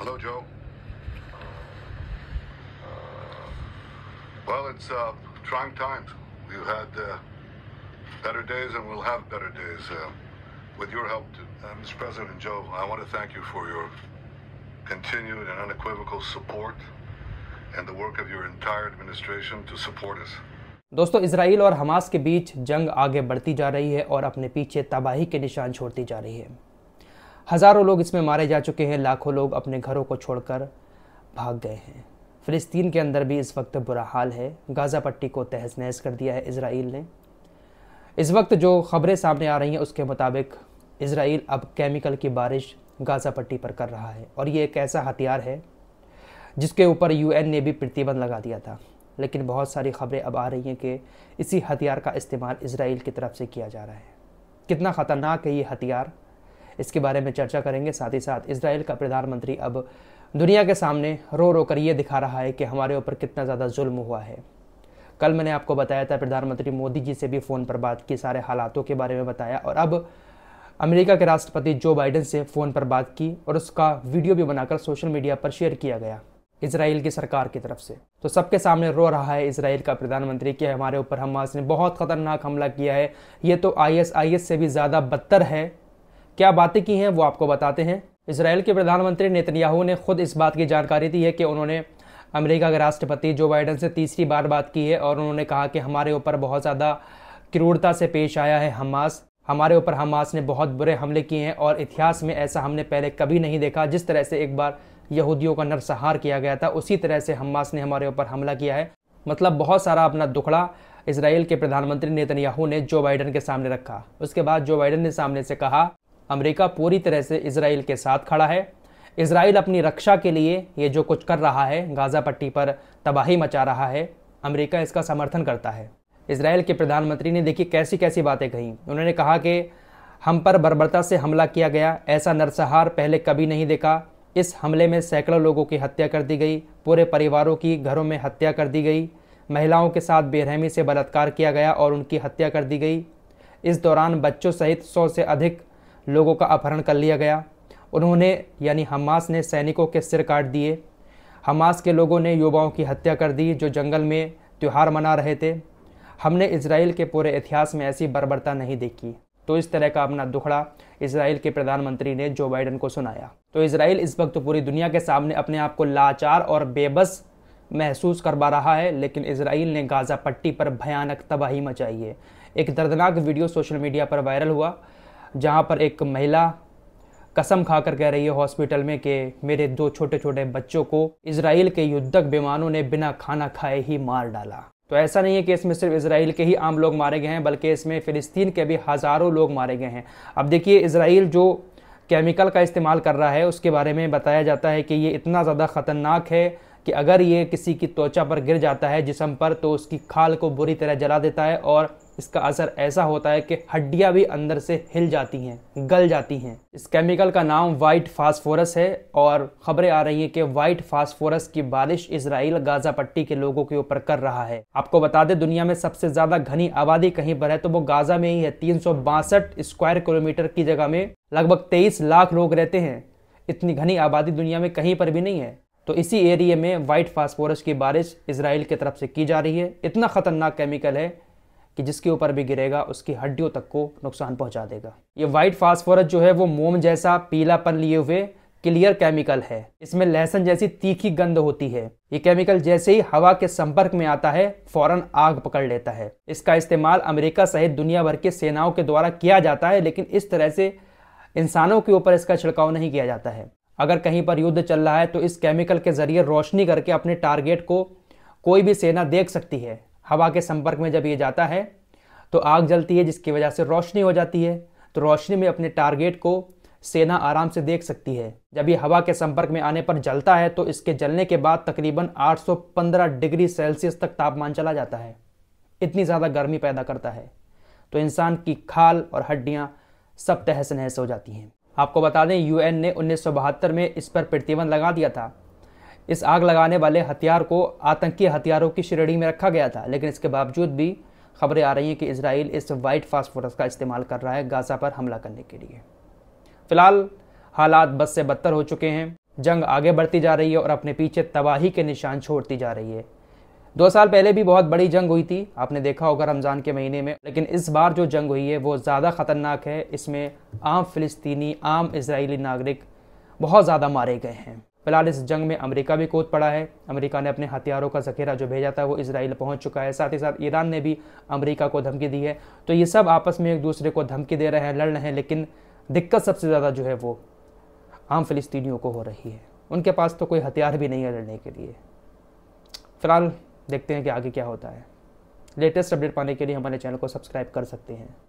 Hello, Joe. Well, it's uh, trying times. We've had uh, better days and we'll have better days. Uh, with your help, uh, Mr. President Joe, I want to thank you for your continued and unequivocal support and the work of your entire administration to support us. दोस्तों Israel और Hamas के बीच जंग आगे बढ़ती जा रही है और अपने पीछे तबाही के निशान छोड़ती जा रही है हज़ारों लोग इसमें मारे जा चुके हैं लाखों लोग अपने घरों को छोड़कर भाग गए हैं फ़लस्तीन के अंदर भी इस वक्त बुरा हाल है गाज़ा पट्टी को तहस नहस कर दिया है इसराइल ने इस वक्त जो खबरें सामने आ रही हैं उसके मुताबिक इसराइल अब केमिकल की बारिश गाज़ा पट्टी पर कर रहा है और ये एक ऐसा हथियार है जिसके ऊपर यूएन ने भी प्रतिबंध लगा दिया था लेकिन बहुत सारी खबरें अब आ रही हैं कि इसी हथियार का इस्तेमाल इसराइल की तरफ से किया जा रहा है कितना ख़तरनाक है ये हथियार इसके बारे में चर्चा करेंगे साथ ही साथ इसराइल का प्रधानमंत्री अब दुनिया के सामने रो रो कर ये दिखा रहा है कि हमारे ऊपर कितना ज़्यादा जुल्म हुआ है कल मैंने आपको बताया था प्रधानमंत्री मोदी जी से भी फ़ोन पर बात की सारे हालातों के बारे में बताया और अब अमेरिका के राष्ट्रपति जो बाइडन से फ़ोन पर बात की और उसका वीडियो भी बनाकर सोशल मीडिया पर शेयर किया गया इसराइल की सरकार की तरफ से तो सबके सामने रो रहा है इसराइल का प्रधानमंत्री कि हमारे ऊपर हमास ने बहुत ख़तरनाक हमला किया है ये तो आईएसआईएस से भी ज़्यादा बदतर है क्या बातें की हैं वो आपको बताते हैं इसराइल के प्रधानमंत्री नेतन्याहू ने खुद इस बात की जानकारी दी है कि उन्होंने अमेरिका के राष्ट्रपति जो बाइडन से तीसरी बार बात की है और उन्होंने कहा कि हमारे ऊपर बहुत ज़्यादा क्रूरता से पेश आया है हमास हमारे ऊपर हमास ने बहुत बुरे हमले किए हैं और इतिहास में ऐसा हमने पहले कभी नहीं देखा जिस तरह से एक बार यहूदियों का नरसंहार किया गया था उसी तरह से हमास ने हमारे ऊपर हमला किया है मतलब बहुत सारा अपना दुखड़ा इसराइल के प्रधानमंत्री नेतन्याहू ने जो बाइडन के सामने रखा उसके बाद जो बाइडन ने सामने से कहा अमेरिका पूरी तरह से इसराइल के साथ खड़ा है इसराइल अपनी रक्षा के लिए ये जो कुछ कर रहा है गाज़ा पट्टी पर तबाही मचा रहा है अमेरिका इसका समर्थन करता है इसराइल के प्रधानमंत्री ने देखी कैसी कैसी बातें कही उन्होंने कहा कि हम पर बर्बरता से हमला किया गया ऐसा नरसहार पहले कभी नहीं देखा इस हमले में सैकड़ों लोगों की हत्या कर दी गई पूरे परिवारों की घरों में हत्या कर दी गई महिलाओं के साथ बेरहमी से बलात्कार किया गया और उनकी हत्या कर दी गई इस दौरान बच्चों सहित सौ से अधिक लोगों का अपहरण कर लिया गया उन्होंने यानी हमास ने सैनिकों के सिर काट दिए हमास के लोगों ने युवाओं की हत्या कर दी जो जंगल में त्यौहार मना रहे थे हमने इसराइल के पूरे इतिहास में ऐसी बर्बरता नहीं देखी तो इस तरह का अपना दुखड़ा इसराइल के प्रधानमंत्री ने जो बाइडन को सुनाया तो इसराइल इस वक्त पूरी दुनिया के सामने अपने आप को लाचार और बेबस महसूस करवा रहा है लेकिन इसराइल ने गाज़ा पट्टी पर भयानक तबाही मचाई है एक दर्दनाक वीडियो सोशल मीडिया पर वायरल हुआ जहाँ पर एक महिला कसम खाकर कह रही है हॉस्पिटल में कि मेरे दो छोटे छोटे बच्चों को इसराइल के युद्धक विमानों ने बिना खाना खाए ही मार डाला तो ऐसा नहीं है कि इसमें सिर्फ इसराइल के ही आम लोग मारे गए हैं बल्कि इसमें फ़िलिस्तीन के भी हज़ारों लोग मारे गए हैं अब देखिए इसराइल जो केमिकल का इस्तेमाल कर रहा है उसके बारे में बताया जाता है कि ये इतना ज़्यादा ख़तरनाक है कि अगर ये किसी की त्वचा पर गिर जाता है जिसम पर तो उसकी खाल को बुरी तरह जला देता है और इसका असर ऐसा होता है कि हड्डियां भी अंदर से हिल जाती हैं गल जाती हैं इस केमिकल का नाम वाइट फास्फोरस है और खबरें आ रही हैं कि वाइट फास्फोरस की बारिश इसराइल गाजा पट्टी के लोगों के ऊपर कर रहा है आपको बता दें दुनिया में सबसे ज्यादा घनी आबादी कहीं पर है तो वो गाजा में ही है तीन स्क्वायर किलोमीटर की जगह में लगभग तेईस लाख लोग रहते हैं इतनी घनी आबादी दुनिया में कहीं पर भी नहीं है तो इसी एरिया में वाइट फास्फोरस की बारिश इसराइल की तरफ से की जा रही है इतना खतरनाक केमिकल है कि जिसके ऊपर भी गिरेगा उसकी हड्डियों तक को नुकसान पहुंचा देगा ये व्हाइट फास्फोरस जो है वो मोम जैसा पीलापन लिए हुए क्लियर केमिकल है इसमें लहसन जैसी तीखी गंध होती है ये केमिकल जैसे ही हवा के संपर्क में आता है फौरन आग पकड़ लेता है इसका इस्तेमाल अमेरिका सहित दुनिया भर के सेनाओं के द्वारा किया जाता है लेकिन इस तरह से इंसानों के ऊपर इसका छिड़काव नहीं किया जाता है अगर कहीं पर युद्ध चल रहा है तो इस केमिकल के जरिए रोशनी करके अपने टारगेट को कोई भी सेना देख सकती है हवा के संपर्क में जब ये जाता है तो आग जलती है जिसकी वजह से रोशनी हो जाती है तो रोशनी में अपने टारगेट को सेना आराम से देख सकती है जब ये हवा के संपर्क में आने पर जलता है तो इसके जलने के बाद तकरीबन 815 डिग्री सेल्सियस तक तापमान चला जाता है इतनी ज़्यादा गर्मी पैदा करता है तो इंसान की खाल और हड्डियाँ सब तहस नहस हो जाती हैं आपको बता दें यूएन ने उन्नीस में इस पर प्रतिबंध लगा दिया था इस आग लगाने वाले हथियार को आतंकी हथियारों की श्रेणी में रखा गया था लेकिन इसके बावजूद भी खबरें आ रही हैं कि इसराइल इस वाइट फास्फोरस का इस्तेमाल कर रहा है गाजा पर हमला करने के लिए फिलहाल हालात बद से बदतर हो चुके हैं जंग आगे बढ़ती जा रही है और अपने पीछे तबाही के निशान छोड़ती जा रही है दो साल पहले भी बहुत बड़ी जंग हुई थी आपने देखा होगा रमज़ान के महीने में लेकिन इस बार जो जंग हुई है वो ज़्यादा ख़तरनाक है इसमें आम फ़िलिस्तीनी आम इसराइली नागरिक बहुत ज़्यादा मारे गए हैं फिलहाल इस जंग में अमेरिका भी कूद पड़ा है अमेरिका ने अपने हथियारों का जखीरा जो भेजा था वो इसराइल पहुंच चुका है साथ ही साथ ईरान ने भी अमेरिका को धमकी दी है तो ये सब आपस में एक दूसरे को धमकी दे रहे हैं लड़ रहे हैं लेकिन दिक्कत सबसे ज़्यादा जो है वो आम फिलिस्तीनियों को हो रही है उनके पास तो कोई हथियार भी नहीं है लड़ने के लिए फिलहाल देखते हैं कि आगे क्या होता है लेटेस्ट अपडेट पाने के लिए हमारे चैनल को सब्सक्राइब कर सकते हैं